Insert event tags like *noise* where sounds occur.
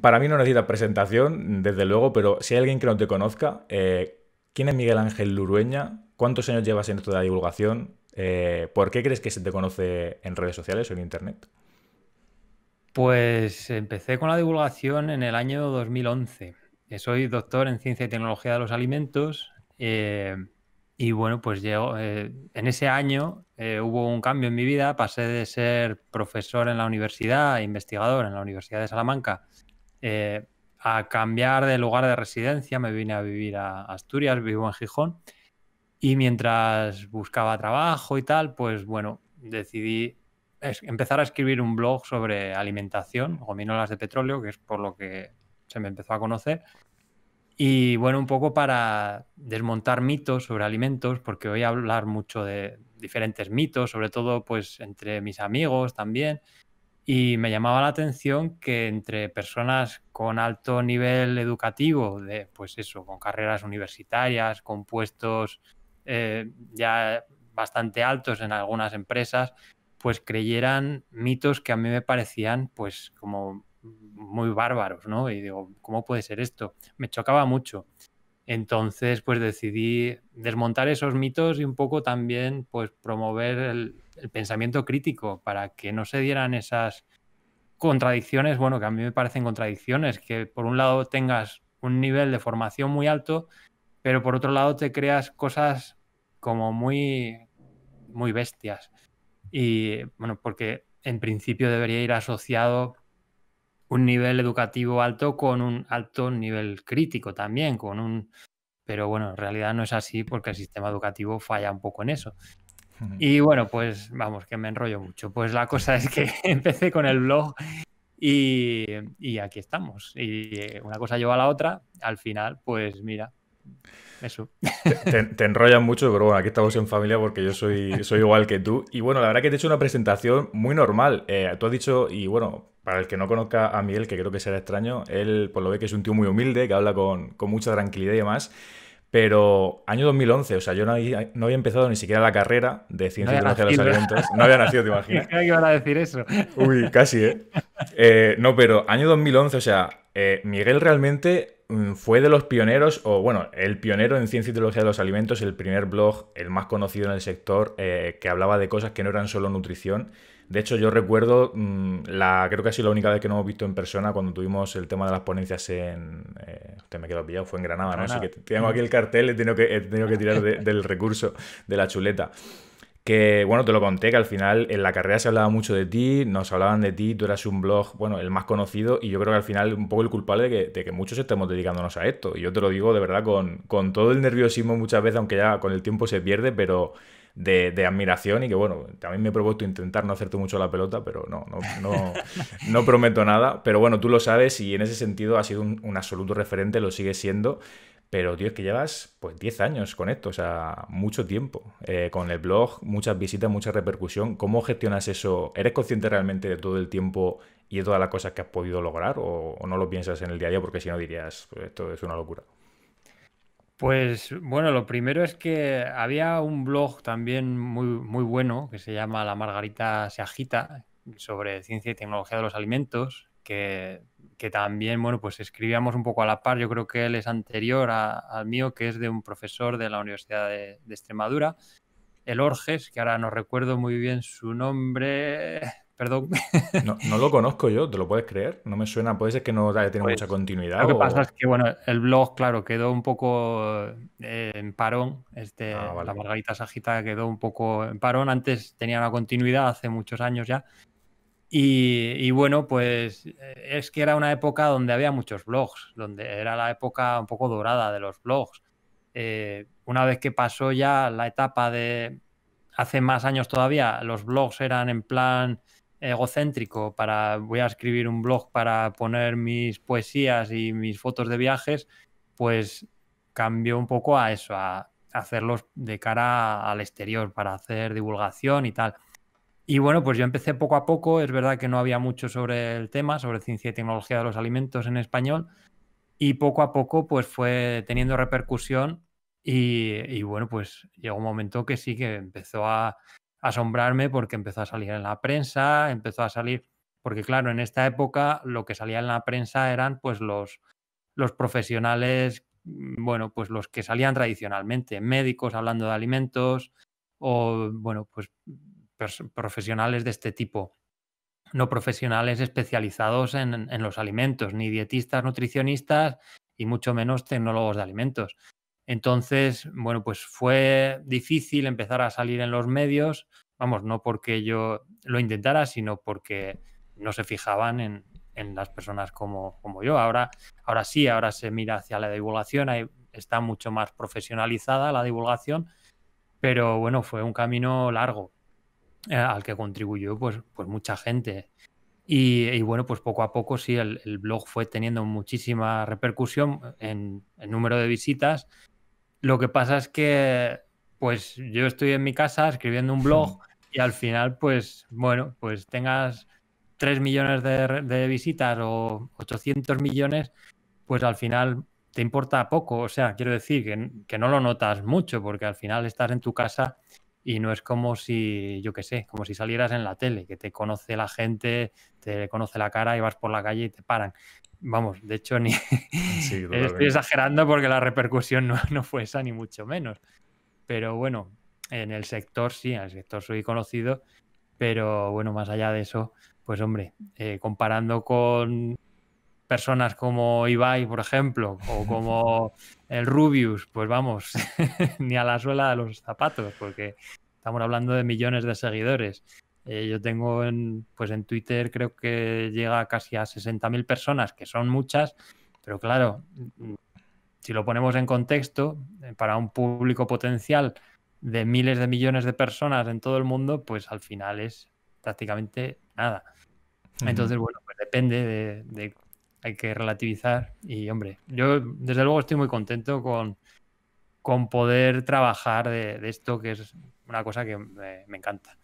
para mí no necesita presentación, desde luego, pero si hay alguien que no te conozca, eh, ¿quién es Miguel Ángel Lurueña? ¿Cuántos años llevas en esto de la divulgación? Eh, ¿Por qué crees que se te conoce en redes sociales o en Internet? Pues empecé con la divulgación en el año 2011. Eh, soy doctor en Ciencia y Tecnología de los Alimentos y bueno, pues llego, en ese año hubo un cambio en mi vida. Pasé de ser profesor en la universidad, investigador en la Universidad de Salamanca, eh, a cambiar de lugar de residencia, me vine a vivir a Asturias, vivo en Gijón, y mientras buscaba trabajo y tal, pues bueno, decidí empezar a escribir un blog sobre alimentación, gominolas de petróleo, que es por lo que se me empezó a conocer. Y bueno, un poco para desmontar mitos sobre alimentos, porque voy a hablar mucho de diferentes mitos, sobre todo pues entre mis amigos también, y me llamaba la atención que entre personas con alto nivel educativo, pues eso, con carreras universitarias, con puestos eh, ya bastante altos en algunas empresas, pues creyeran mitos que a mí me parecían pues como muy bárbaros, ¿no? Y digo, ¿cómo puede ser esto? Me chocaba mucho. Entonces, pues decidí desmontar esos mitos y un poco también, pues promover el, el pensamiento crítico, para que no se dieran esas contradicciones, bueno, que a mí me parecen contradicciones, que por un lado tengas un nivel de formación muy alto, pero por otro lado te creas cosas como muy, muy bestias. Y bueno, porque en principio debería ir asociado un nivel educativo alto con un alto nivel crítico también, con un... Pero bueno, en realidad no es así porque el sistema educativo falla un poco en eso. Y bueno, pues vamos, que me enrollo mucho. Pues la cosa es que *laughs* empecé con el blog y, aquí estamos. Y eh, una cosa lleva a la otra. Al final, pues mira, eso. Te, te, mucho, pero bueno, aquí estamos en familia porque yo soy, soy igual que tú. Y bueno, la verdad que te he hecho una presentación muy normal. Eh, tú has dicho, y bueno, para el que no conozca a Miguel, que creo que será extraño, él por lo ve que es un tío muy humilde, que habla con, con mucha tranquilidad y demás. Pero año 2011, o sea, yo no había, empezado ni siquiera la carrera de ciencia y tecnología de los alimentos. No había nacido, te imaginas. *laughs* iban a decir eso. Uy, casi, ¿eh? eh no, pero año 2011, o sea, eh, Miguel realmente mm, fue de los pioneros, o bueno, el pionero en ciencia y Teología de los alimentos, el primer blog, el más conocido en el sector, eh, que hablaba de cosas que no eran solo nutrición de hecho, yo recuerdo, mm, la, creo que ha sido la única vez que nos hemos visto en persona cuando tuvimos el tema de las ponencias en... Eh, usted me quedó pillado, fue en Granada, ¿no? Así que tengo aquí el cartel, he tenido que, que tirar del recurso, de la chuleta que bueno, te lo conté, que al final en la carrera se hablaba mucho de ti, nos hablaban de ti, tú eras un blog, bueno, el más conocido, y yo creo que al final un poco el culpable de que, de que muchos estemos dedicándonos a esto. Y yo te lo digo de verdad con, con todo el nerviosismo muchas veces, aunque ya con el tiempo se pierde, pero de, admiración y que bueno, también me he propuesto intentar no hacerte mucho la pelota, pero no, no, no, *laughs* no prometo nada. Pero bueno, tú lo sabes y en ese sentido ha sido un, absoluto referente, lo sigue siendo. Pero, tío, es que llevas pues 10 años con esto, o sea, mucho tiempo. Eh, con el blog, muchas visitas, mucha repercusión. ¿Cómo gestionas eso? ¿Eres consciente realmente de todo el tiempo y de todas las cosas que has podido lograr? ¿O, no lo piensas en el día a día? Porque si no dirías, pues, esto es una locura. Pues bueno, lo primero es que había un blog también muy, muy bueno que se llama La Margarita se agita sobre ciencia y tecnología de los alimentos, que, también, bueno, pues escribíamos un poco a la par. Yo creo que él es anterior al mío, que es de un profesor de la Universidad de, de Extremadura, el Orges, que ahora no recuerdo muy bien su nombre, perdón. No, lo conozco yo, ¿te lo puedes creer? No me suena, puede ser que no haya tenido mucha pues, continuidad. Lo que pasa es que, bueno, el blog, claro, quedó un poco eh, en parón. Este, ah, La Margarita Sajita quedó un poco en parón. Antes tenía una continuidad hace muchos años ya. Y, bueno, pues eh, es que era una época donde había muchos blogs, donde era la época un poco dorada de los blogs. Eh, una vez que pasó ya la etapa de hace más años todavía, los blogs eran en plan egocéntrico para voy a escribir un blog para poner mis poesías y mis fotos de viajes, pues cambió un poco a eso, a hacerlos de cara al exterior para hacer divulgación y tal. Y bueno, pues yo empecé poco a poco, es verdad que no había mucho sobre el tema, sobre ciencia y tecnología de los alimentos en español, y poco a poco pues fue teniendo repercusión y, y bueno, pues llegó un momento que sí que empezó a, asombrarme porque empezó a salir en la prensa, empezó a salir, porque claro, en esta época lo que salía en la prensa eran pues los, los profesionales, mm, bueno, pues los que salían tradicionalmente, médicos hablando de alimentos o, bueno, pues profesionales de este tipo, no profesionales especializados en, en los alimentos, ni dietistas, nutricionistas y mucho menos tecnólogos de alimentos. Entonces, bueno, pues fue difícil empezar a salir en los medios, vamos, no porque yo lo intentara, sino porque no se fijaban en, las personas como, yo. Ahora, ahora sí, ahora se mira hacia la divulgación, está mucho más profesionalizada la divulgación, pero bueno, fue un camino largo eh, al que contribuyó pues, pues mucha gente. Y, bueno, pues poco a poco sí, el, el blog fue teniendo muchísima repercusión en el número de visitas lo que pasa es que, pues yo estoy en mi casa escribiendo un blog y al final, pues bueno, pues tengas 3 millones de, visitas o 800 millones, pues al final te importa poco. O sea, quiero decir que, que, no lo notas mucho porque al final estás en tu casa y no es como si, yo qué sé, como si salieras en la tele, que te conoce la gente, te conoce la cara y vas por la calle y te paran vamos, de hecho, ni *laughs* *laughs* estoy exagerando porque la repercusión no, fue esa, ni mucho menos. Pero bueno, en el sector sí, en el sector soy conocido, pero bueno, más allá de eso, pues hombre, eh, comparando con personas como Ibai, por ejemplo, o *laughs* como el Rubius, pues vamos, ni a la suela de los zapatos, porque estamos hablando de millones de seguidores. Eh, yo tengo en, pues en Twitter creo que llega casi a 60.000 personas, que son muchas, pero claro, mm, si lo ponemos en contexto, eh, para un público potencial de miles de millones de personas en todo el mundo, pues al final es prácticamente nada. Entonces, bueno, pues depende de, Hay que relativizar y, hombre, yo desde luego estoy muy contento con, con poder trabajar de, esto, que es una cosa que me encanta.